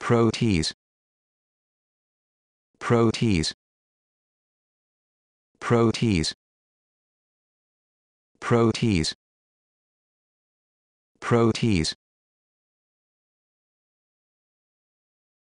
protease protease protease protease protease